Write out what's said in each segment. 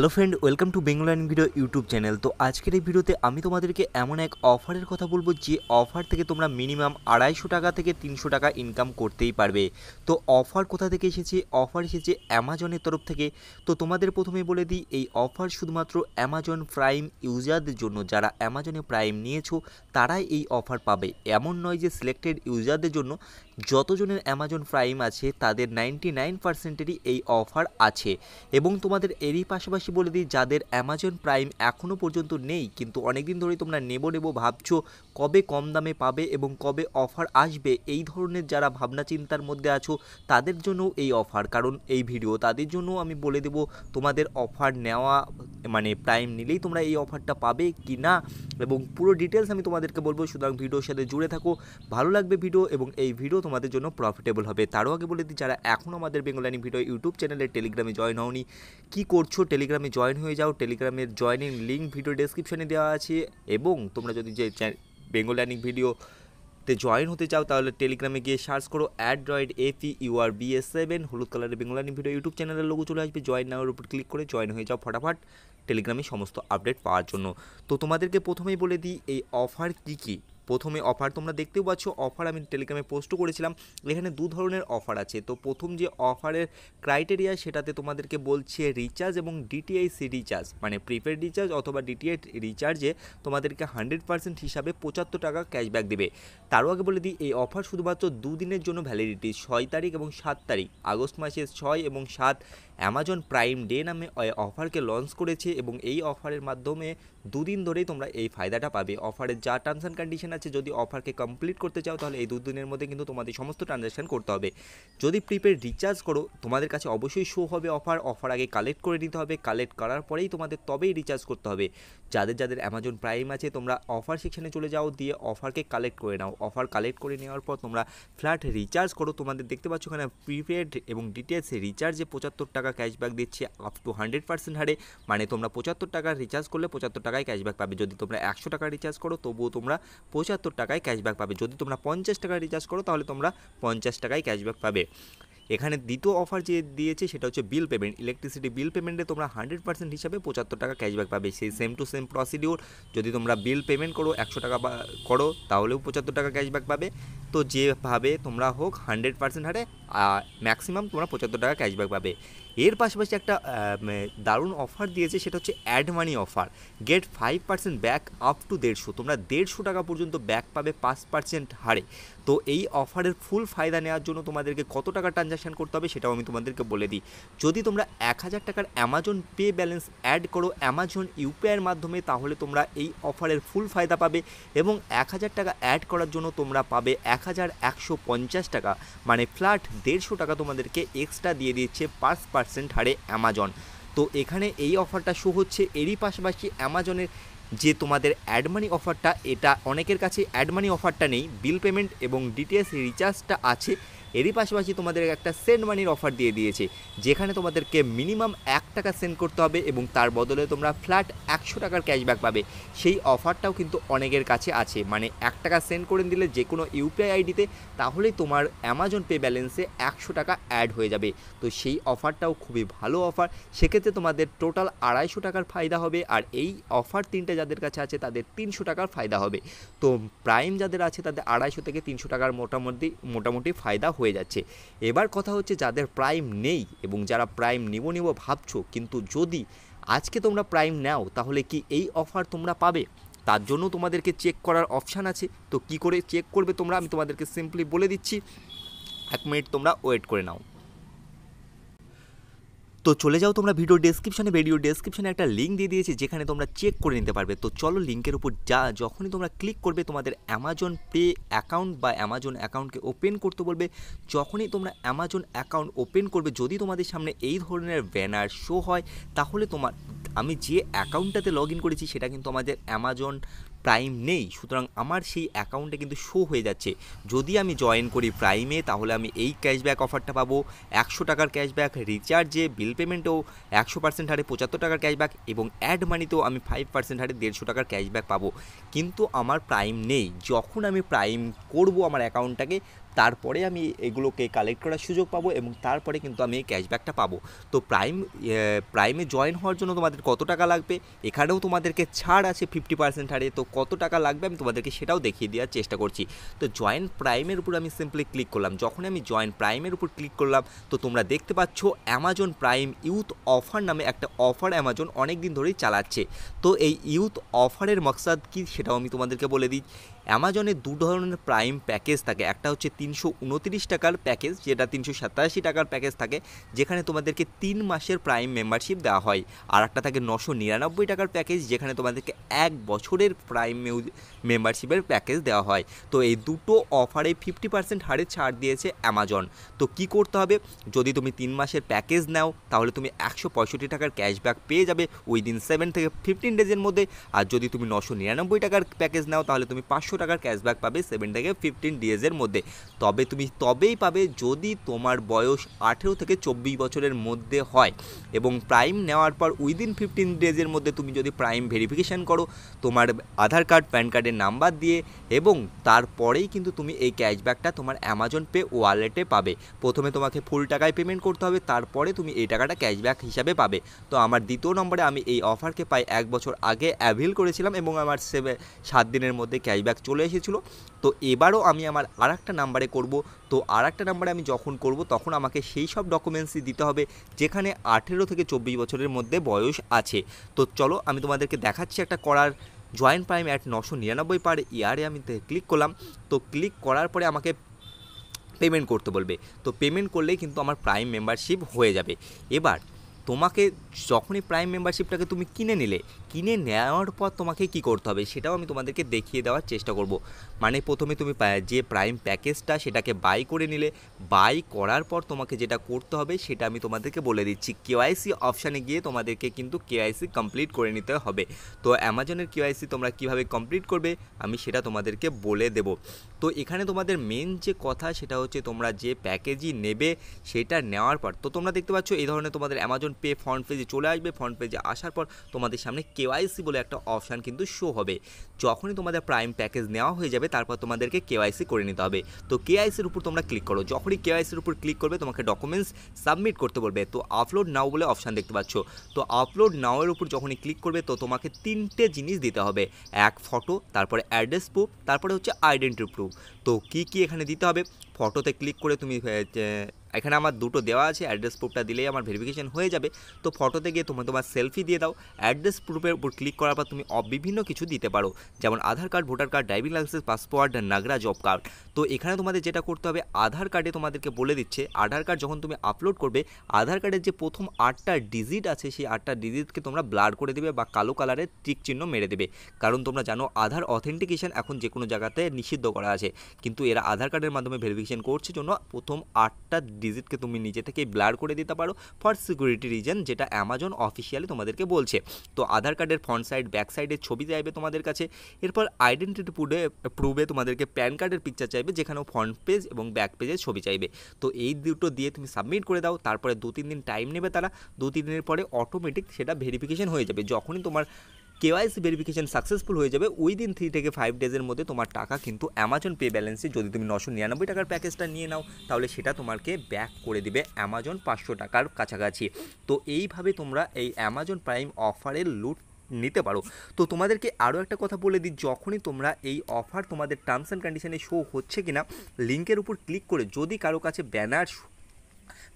hello friend welcome to and video YouTube channel তো আজকের এই ভিডিওতে আমি তোমাদেরকে এমন এক অফারের কথা বলবো যে অফার থেকে তোমরা মিনিমাম আড়াইশো টাকা থেকে তিনশো টাকা ইনকাম করতেই পারবে তো অফার কোথা থেকে এসেছে অফার এসেছে অ্যামাজনের তরফ থেকে তো তোমাদের প্রথমে বলে দিই এই অফার শুধুমাত্র অ্যামাজন প্রাইম ইউজারদের জন্য যারা অ্যামাজনে প্রাইম নিয়েছো তারাই এই অফার পাবে এমন নয় যে সিলেক্টেড ইউজারদের জন্য যতজনের অ্যামাজন প্রাইম আছে তাদের নাইনটি নাইন পার্সেন্টেরই এই অফার আছে এবং তোমাদের এরই পাশাপাশি পাশাপাশি বলে দিই যাদের অ্যামাজন প্রাইম এখনও পর্যন্ত নেই কিন্তু অনেকদিন ধরেই তোমরা নেব নেব ভাবছ কবে কম দামে পাবে এবং কবে অফার আসবে এই ধরনের যারা ভাবনা চিন্তার মধ্যে আছো তাদের জন্য এই অফার কারণ এই ভিডিও তাদের জন্য আমি বলে দেব তোমাদের অফার নেওয়া মানে প্রাইম নিলেই তোমরা এই অফারটা পাবে কি না এবং পুরো ডিটেলস আমি তোমাদেরকে বলবো সুতরাং ভিডিওর সাথে জুড়ে থাকো ভালো লাগবে ভিডিও এবং এই ভিডিও তোমাদের জন্য প্রফিটেবল হবে তারও আগে বলে দিই যারা এখনও আমাদের বেঙ্গলানি ভিডিও ইউটিউব চ্যানেলে টেলিগ্রামে জয়েন হওনি কি করছো টেলিগ্রাম টেলিগ্রামে জয়েন হয়ে যাও টেলিগ্রামের জয়েনিং লিঙ্ক ভিডিও ডেসক্রিপশনে দেওয়া আছে এবং তোমরা যদি যে বেঙ্গল ল্যান্ডিং ভিডিও তে জয়েন হতে চাও তাহলে টেলিগ্রামে গিয়ে সার্চ করো android AP UR BS seven হলুদ কালারের বেঙ্গলানি ভিডিও ইউটিউব চ্যানেলের লোক চলে আসবে জয়েন নাওয়ার উপর ক্লিক করে জয়েন হয়ে যাও ফটাফট টেলিগ্রামে সমস্ত আপডেট পাওয়ার জন্য তো তোমাদেরকে প্রথমেই বলে দিই এই অফার কী কী প্রথমে অফার তোমরা দেখতেও পাচ্ছ অফার আমি টেলিগ্রামে পোস্ট করেছিলাম এখানে দু ধরনের অফার আছে তো প্রথম যে অফারের ক্রাইটেরিয়া সেটাতে তোমাদেরকে বলছে রিচার্জ এবং ডিটিআইসি রিচার্জ মানে প্রিপেড রিচার্জ অথবা ডিটিআই রিচার্জে তোমাদেরকে হান্ড্রেড পার্সেন্ট হিসাবে পঁচাত্তর টাকা ক্যাশব্যাক দেবে তারও আগে বলে দিই এই অফার শুধুমাত্র দুদিনের জন্য ভ্যালিডিটি ছয় তারিখ এবং সাত তারিখ আগস্ট মাসের ছয় এবং সাত অ্যামাজন প্রাইম ডে নামে অফারকে লঞ্চ করেছে এবং এই অফারের মাধ্যমে দুদিন ধরেই তোমরা এই ফায়দাটা পাবে অফারের যা টার্মস অ্যান্ড কন্ডিশন আছে যদি অফারকে কমপ্লিট করতে চাও তাহলে এই দুদিনের মধ্যে কিন্তু তোমাদের সমস্ত ট্রানজ্যাকশান করতে হবে যদি প্রিপেড রিচার্জ করো তোমাদের কাছে অবশ্যই শো হবে অফার অফার আগে কালেক্ট করে নিতে হবে কালেক্ট করার পরেই তোমাদের তবেই রিচার্জ করতে হবে যাদের যাদের অ্যামাজন প্রাইম আছে তোমরা অফার সেকশানে চলে যাও দিয়ে অফারকে কালেক্ট করে নাও অফার কালেক্ট করে নেওয়ার পর তোমরা ফ্ল্যাট রিচার্জ করো তোমাদের দেখতে পাচ্ছ ওখানে প্রিপেড এবং ডিটেলস রিচার্জে পঁচাত্তর টাকা ক্যাশব্যাক দিচ্ছে আপ টু হান্ড্রেড পার্সেন্ট হারে মানে তোমরা পঁচাত্তর টাকা রিচার্জ করলে পঁচাত্তর টাকা টাকায় ক্যাশব্যাক পাবে যদি তোমরা একশো টাকা রিচার্জ করো তবুও তোমরা পঁচাত্তর টাকায় ক্যাশব্যাক পাবে যদি তোমরা পঞ্চাশ টাকা রিচার্জ করো তাহলে তোমরা পঞ্চাশ টাকায় ক্যাশব্যাক পাবে এখানে দ্বিতীয় অফার যে দিয়েছে সেটা হচ্ছে বিল পেমেন্ট ইলেকট্রিসিটি বিল পেমেন্টে তোমরা হান্ড্রেড পার্সেন্ট হিসাবে পঁচাত্তর টাকা ক্যাশব্যাক পাবে সেই সেম টু সেম প্রসিডিওর যদি তোমরা বিল পেমেন্ট করো একশো টাকা করো তাহলেও পঁচাত্তর টাকা ক্যাশব্যাক পাবে তো যেভাবে তোমরা হোক হান্ড্রেড পার্সেন্ট হারে ম্যাক্সিমাম তোমরা পঁচাত্তর টাকা ক্যাশব্যাক পাবে এর পাশাপাশি একটা দারুণ অফার দিয়েছে সেটা হচ্ছে add money offer get five percent back up to দেড়শো তোমরা দেড়শো টাকা পর্যন্ত ব্যাক পাবে পাঁচ পার্সেন্ট হারে তো এই অফারের ফুল ফায়দা নেওয়ার জন্য তোমাদেরকে কত টাকা ট্রানজাকশান করতে হবে সেটাও আমি তোমাদেরকে বলে দিই যদি তোমরা এক হাজার টাকার অ্যামাজন পে ব্যালেন্স অ্যাড করো অ্যামাজন ইউপিআইয়ের মাধ্যমে তাহলে তোমরা এই অফারের ফুল ফায়দা পাবে এবং এক হাজার টাকা অ্যাড করার জন্য তোমরা পাবে এক হাজার একশো পঞ্চাশ টাকা মানে ফ্ল্যাট দেড়শো টাকা তোমাদেরকে এক্সট্রা দিয়ে দিচ্ছে পাঁচ পার্সেন্ট পার্সেন্ট হারে অ্যামাজন তো এখানে এই অফারটা শো হচ্ছে এরই পাশাপাশি অ্যামাজনের যে তোমাদের অ্যাডমানি অফারটা এটা অনেকের কাছে অ্যাডমানি অফারটা নেই বিল পেমেন্ট এবং ডিটিএস রিচার্জটা আছে এরই পাশাপাশি তোমাদের একটা সেন্ড মানির অফার দিয়ে দিয়েছে যেখানে তোমাদেরকে মিনিমাম এক টাকা সেন্ড করতে হবে এবং তার বদলে তোমরা ফ্ল্যাট একশো টাকার ক্যাশব্যাক পাবে সেই অফারটাও কিন্তু অনেকের কাছে আছে মানে এক টাকা সেন্ড করে দিলে যে কোনো ইউপিআই আইডিতে তাহলেই তোমার অ্যামাজন পে ব্যালেন্সে একশো টাকা অ্যাড হয়ে যাবে তো সেই অফারটাও খুবই ভালো অফার সেক্ষেত্রে তোমাদের টোটাল আড়াইশো টাকার ফায়দা হবে আর এই অফার তিনটে যাদের কাছে আছে তাদের তিনশো টাকার ফায়দা হবে তো প্রাইম যাদের আছে তাদের আড়াইশো থেকে তিনশো টাকার মোটামুটি মোটামুটি ফায়দা হয়ে হয়ে যাচ্ছে এবার কথা হচ্ছে যাদের প্রাইম নেই এবং যারা প্রাইম নিব নিব ভাবছো কিন্তু যদি আজকে তোমরা প্রাইম নাও তাহলে কি এই অফার তোমরা পাবে তার জন্য তোমাদেরকে চেক করার অপশান আছে তো কি করে চেক করবে তোমরা আমি তোমাদেরকে সিম্পলি বলে দিচ্ছি এক মিনিট তোমরা ওয়েট করে নাও তো চলে যাও তোমরা ভিডিও ডেসক্রিপশনে ভিডিও ডেসক্রিপশনে একটা লিঙ্ক দিয়ে দিয়েছি যেখানে তোমরা চেক করে নিতে পারবে তো চলো লিঙ্কের উপর যা যখনই তোমরা ক্লিক করবে তোমাদের অ্যামাজন পে অ্যাকাউন্ট বা অ্যামাজন অ্যাকাউন্টকে ওপেন করতে বলবে যখনই তোমরা অ্যামাজন অ্যাকাউন্ট ওপেন করবে যদি তোমাদের সামনে এই ধরনের ব্যানার শো হয় তাহলে তোমার আমি যে অ্যাকাউন্টটাতে লগ ইন করেছি সেটা কিন্তু আমাদের অ্যামাজন প্রাইম নেই সুতরাং আমার সেই অ্যাকাউন্টে কিন্তু শো হয়ে যাচ্ছে যদি আমি জয়েন করি প্রাইমে তাহলে আমি এই ক্যাশব্যাক অফারটা পাবো একশো টাকার ক্যাশব্যাক রিচার্জে বিল পেমেন্টেও একশো পার্সেন্ট হারে পঁচাত্তর টাকার ক্যাশব্যাক এবং অ্যাড মানিতেও আমি ফাইভ পার্সেন্ট হারে দেড়শো টাকার ক্যাশব্যাক পাবো কিন্তু আমার প্রাইম নেই যখন আমি প্রাইম করব আমার অ্যাকাউন্টটাকে তারপরে আমি এগুলোকে কালেক্ট করার সুযোগ পাবো এবং তারপরে কিন্তু আমি এই ক্যাশব্যাকটা পাবো তো প্রাইম প্রাইমে জয়েন হওয়ার জন্য তোমাদের কত টাকা লাগবে এখানেও তোমাদেরকে ছাড় আছে ফিফটি পার্সেন্ট হারে তো কত টাকা লাগবে আমি তোমাদেরকে সেটাও দেখিয়ে দেওয়ার চেষ্টা করছি তো জয়েন প্রাইমের উপর আমি সিম্পলি ক্লিক করলাম যখন আমি জয়েন প্রাইমের উপর ক্লিক করলাম তো তোমরা দেখতে পাচ্ছ অ্যামাজন প্রাইম ইউথ অফার নামে একটা অফার অ্যামাজন অনেক দিন ধরেই চালাচ্ছে তো এই ইউথ অফারের মকসাদ কী সেটাও আমি তোমাদেরকে বলে দিই অ্যামাজনে দু ধরনের প্রাইম প্যাকেজ থাকে একটা হচ্ছে তিনশো উনতিরিশ টাকার প্যাকেজ যেটা তিনশো সাতাশি টাকার প্যাকেজ থাকে যেখানে তোমাদেরকে তিন মাসের প্রাইম মেম্বারশিপ দেওয়া হয় আর একটা থাকে নশো নিরানব্বই টাকার প্যাকেজ যেখানে তোমাদেরকে এক বছরের প্রাইম মেম্বারশিপের প্যাকেজ দেওয়া হয় তো এই দুটো অফারে ফিফটি পার্সেন্ট হারে ছাড় দিয়েছে অ্যামাজন তো কি করতে হবে যদি তুমি তিন মাসের প্যাকেজ নাও তাহলে তুমি একশো পঁয়ষট্টি টাকার ক্যাশব্যাক পেয়ে যাবে ওই সেভেন থেকে ফিফটিন ডেজের মধ্যে আর যদি তুমি নশো নিরানব্বই টাকার প্যাকেজ নাও তাহলে তুমি পাঁচশো টাকার ক্যাশব্যাক পাবে সেভেন থেকে ফিফটিন ডেজের মধ্যে তবে তুমি তবেই পাবে যদি তোমার বয়স আঠেরো থেকে চব্বিশ বছরের মধ্যে হয় এবং প্রাইম নেওয়ার পর উইদিন ফিফটিন ডেজের মধ্যে তুমি যদি প্রাইম ভেরিফিকেশান করো তোমার আধার কার্ড প্যান কার্ডের নাম্বার দিয়ে এবং তারপরেই কিন্তু তুমি এই ক্যাশব্যাকটা তোমার অ্যামাজন পে ওয়ালেটে পাবে প্রথমে তোমাকে ফুল টাকায় পেমেন্ট করতে হবে তারপরে তুমি এই টাকাটা ক্যাশব্যাক হিসাবে পাবে তো আমার দ্বিতীয় নম্বরে আমি এই অফারকে পাই এক বছর আগে অ্যাভেল করেছিলাম এবং আমার সেভে সাত দিনের মধ্যে ক্যাশব্যাক চলে এসেছিলো তো এবারও আমি আমার আর একটা নাম্বারে করবো তো আর একটা নাম্বারে আমি যখন করব তখন আমাকে সেই সব ডকুমেন্টসই দিতে হবে যেখানে আঠেরো থেকে চব্বিশ বছরের মধ্যে বয়স আছে তো চলো আমি তোমাদেরকে দেখাচ্ছি একটা করার জয়েন্ট প্রাইম অ্যাট নশো নিরানব্বই পার ইয়ারে আমি ক্লিক করলাম তো ক্লিক করার পরে আমাকে পেমেন্ট করতে বলবে তো পেমেন্ট করলেই কিন্তু আমার প্রাইম মেম্বারশিপ হয়ে যাবে এবার তোমাকে যখনই প্রাইম মেম্বারশিপটাকে তুমি কিনে নিলে কিনে নেওয়ার পর তোমাকে কি করতে হবে সেটাও আমি তোমাদেরকে দেখিয়ে দেওয়ার চেষ্টা করব মানে প্রথমে তুমি যে প্রাইম প্যাকেজটা সেটাকে বাই করে নিলে বাই করার পর তোমাকে যেটা করতে হবে সেটা আমি তোমাদেরকে বলে দিচ্ছি কেওয়াইসি অপশানে গিয়ে তোমাদেরকে কিন্তু কেওয়াইসি কমপ্লিট করে নিতে হবে তো অ্যামাজনের কেওয়াইসি তোমরা কিভাবে কমপ্লিট করবে আমি সেটা তোমাদেরকে বলে দেব তো এখানে তোমাদের মেন যে কথা সেটা হচ্ছে তোমরা যে প্যাকেজই নেবে সেটা নেওয়ার পর তো তোমরা দেখতে পাচ্ছ এই ধরনের তোমাদের অ্যামাজন পে ফ্রন্ট পেজে চলে আসবে ফ্রন্ট পেজে আসার পর তোমাদের সামনে কেওয়াইসি বলে একটা অপশান কিন্তু শো হবে যখনই তোমাদের প্রাইম প্যাকেজ নেওয়া হয়ে যাবে তারপর তোমাদেরকে কেওয়াইসি করে নিতে হবে তো কেআইসির উপর তোমরা ক্লিক করো যখনই কেওয়াইসির উপর ক্লিক করবে তোমাকে ডকুমেন্টস সাবমিট করতে বলবে তো আপলোড নাও বলে অপশান দেখতে পাচ্ছ তো আপলোড নাওয়ের উপর যখনই ক্লিক করবে তো তোমাকে তিনটে জিনিস দিতে হবে এক ফটো তারপরে অ্যাড্রেস প্রুফ তারপরে হচ্ছে আইডেন্টি প্রুফ তো কি কি এখানে দিতে হবে ফটোতে ক্লিক করে তুমি এখানে আমার দুটো দেওয়া আছে অ্যাড্রেস প্রুফটা দিলেই আমার ভেরিফিকেশান হয়ে যাবে তো ফটোতে গিয়ে তুমি তোমার সেলফি দিয়ে দাও অ্যাড্রেস প্রুফের উপর ক্লিক করার পর তুমি বিভিন্ন কিছু দিতে পারো যেমন Aadhaar card voter card driving licence passport নাগরা জব কার্ড তো এখানে তোমাদের যেটা করতে হবে আধার কার্ডে তোমাদেরকে বলে দিচ্ছে আধার কার্ড যখন তুমি আপলোড করবে আধার কার্ডের যে প্রথম আটটা ডিজিট আছে সেই আটটা ডিজিটকে তোমরা ব্লার করে দেবে বা কালো কালারের টিক চিহ্ন মেরে দেবে কারণ তোমরা জানো আধার অথেন্টিকেশন এখন যে কোনো জায়গাতে নিষিদ্ধ করা আছে কিন্তু এরা আধার কার্ডের মাধ্যমে ভেরিফিকেশন করছে জন্য প্রথম আটটা ডিজিটকে তুমি নিজে থেকে ব্লার করে দিতে পারো ফর সিকিউরিটি রিজন যেটা অ্যামাজন অফিসিয়ালি তোমাদেরকে বলছে তো আধার কার্ডের ফ্রন্ট সাইড ব্যাক সাইডের ছবি চাইবে তোমাদের কাছে এরপর আইডেন্টিটি প্রুডে প্রুভে তোমাদেরকে প্যান কার্ডের পিকচার চাইবে যেখানেও ফ্রন্ট পেজ এবং ব্যাক পেজের ছবি চাইবে তো এই দুটো দিয়ে তুমি সাবমিট করে দাও তারপরে দু তিন দিন টাইম নেবে তারা দু তিন দিনের পরে অটোমেটিক সেটা ভেরিফিকেশন হয়ে যাবে যখনই তোমার কেওয়াইসি ভেরিফিকেশন সাকসেসফুল হয়ে যাবে ওই দিন থ্রি থেকে ফাইভ ডেজের মধ্যে তোমার টাকা কিন্তু অ্যামাজন পে ব্যালেন্সে যদি তুমি নশো নিরানব্বই টাকার প্যাকেজটা নিয়ে নাও তাহলে সেটা তোমাকে ব্যাক করে দিবে অ্যামাজন পাঁচশো টাকার কাছাকাছি তো এইভাবে তোমরা এই অ্যামাজন প্রাইম অফারের লুট নিতে পারো তো তোমাদেরকে আরও একটা কথা বলে দিই যখনই তোমরা এই অফার তোমাদের টার্মস অ্যান্ড কন্ডিশনে শো হচ্ছে কিনা লিঙ্কের উপর ক্লিক করে যদি কারো কাছে ব্যানার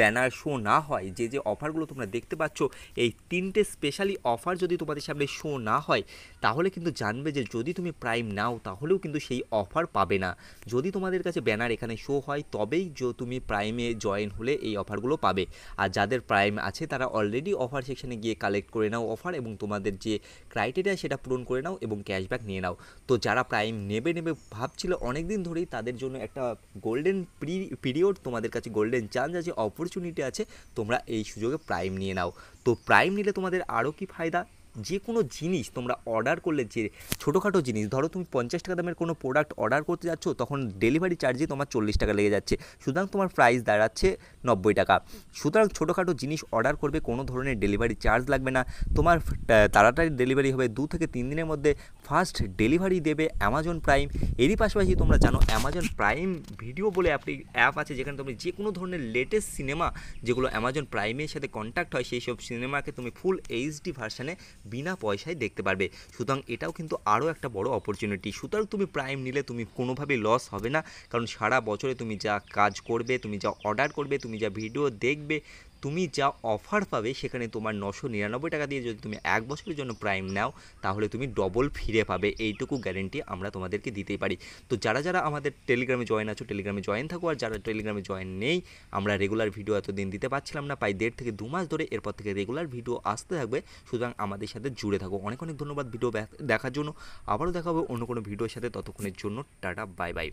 ব্যানার শো না হয় যে যে অফারগুলো তোমরা দেখতে পাচ্ছ এই তিনটে স্পেশালি অফার যদি তোমাদের সামনে শো না হয় তাহলে কিন্তু জানবে যে যদি তুমি প্রাইম নাও তাহলেও কিন্তু সেই অফার পাবে না যদি তোমাদের কাছে ব্যানার এখানে শো হয় তবেই তুমি প্রাইমে জয়েন হলে এই অফারগুলো পাবে আর যাদের প্রাইম আছে তারা অলরেডি অফার সেকশানে গিয়ে কালেক্ট করে নাও অফার এবং তোমাদের যে ক্রাইটেরিয়া সেটা পূরণ করে নাও এবং ক্যাশব্যাক নিয়ে নাও তো যারা প্রাইম নেবে নেবে ভাবছিল অনেক দিন ধরেই তাদের জন্য একটা গোল্ডেন পিরিয়ড তোমাদের কাছে গোল্ডেন চান্স আছে অফ অপরচুনিটি আছে তোমরা এই সুযোগে প্রাইম নিয়ে নাও তো প্রাইম নিলে তোমাদের আরও কি ফায়দা যে কোনো জিনিস তোমরা অর্ডার করলে যে ছোটোখাটো জিনিস ধরো তুমি পঞ্চাশ টাকা দামের কোনো প্রোডাক্ট অর্ডার করতে যাচ্ছ তখন ডেলিভারি চার্জে তোমার চল্লিশ টাকা লেগে যাচ্ছে সুতরাং তোমার প্রাইস দাঁড়াচ্ছে নব্বই টাকা সুতরাং ছোটোখাটো জিনিস অর্ডার করবে কোনো ধরনের ডেলিভারি চার্জ লাগবে না তোমার তাড়াতাড়ি ডেলিভারি হবে দু থেকে তিন দিনের মধ্যে ফার্স্ট ডেলিভারি দেবে অ্যামাজন প্রাইম এরই পাশাপাশি তোমরা জানো অ্যামাজন প্রাইম ভিডিও বলে অ্যাপটি অ্যাপ আছে যেখানে তুমি যে কোনো ধরনের লেটেস্ট সিনেমা যেগুলো অ্যামাজন প্রাইমের সাথে কন্ট্যাক্ট হয় সেই সব সিনেমাকে তুমি ফুল এইচডি ভার্সানে বিনা পয়সায় দেখতে পারবে সুতরাং এটাও কিন্তু আরও একটা বড় অপরচুনিটি সুতরাং তুমি প্রাইম নিলে তুমি কোনোভাবেই লস হবে না কারণ সারা বছরে তুমি যা কাজ করবে তুমি যা অর্ডার করবে তুমি যা ভিডিও দেখবে তুমি যা অফার পাবে সেখানে তোমার নশো নিরানব্বই টাকা দিয়ে যদি তুমি এক বছরের জন্য প্রাইম নাও তাহলে তুমি ডবল ফিরে পাবে এইটুকু গ্যারেন্টি আমরা তোমাদেরকে দিতেই পারি তো যারা যারা আমাদের টেলিগ্রামে জয়েন আছো টেলিগ্রামে জয়েন থাকো আর যারা টেলিগ্রামে জয়েন নেই আমরা রেগুলার ভিডিও এতদিন দিতে পারছিলাম না প্রায় দেড় থেকে দু মাস ধরে এরপর থেকে রেগুলার ভিডিও আসতে থাকবে সুতরাং আমাদের সাথে জুড়ে থাকো অনেক অনেক ধন্যবাদ ভিডিও দেখার জন্য আবারও দেখাবো অন্য কোনো ভিডিওর সাথে ততক্ষণের জন্য টাটা বাই বাই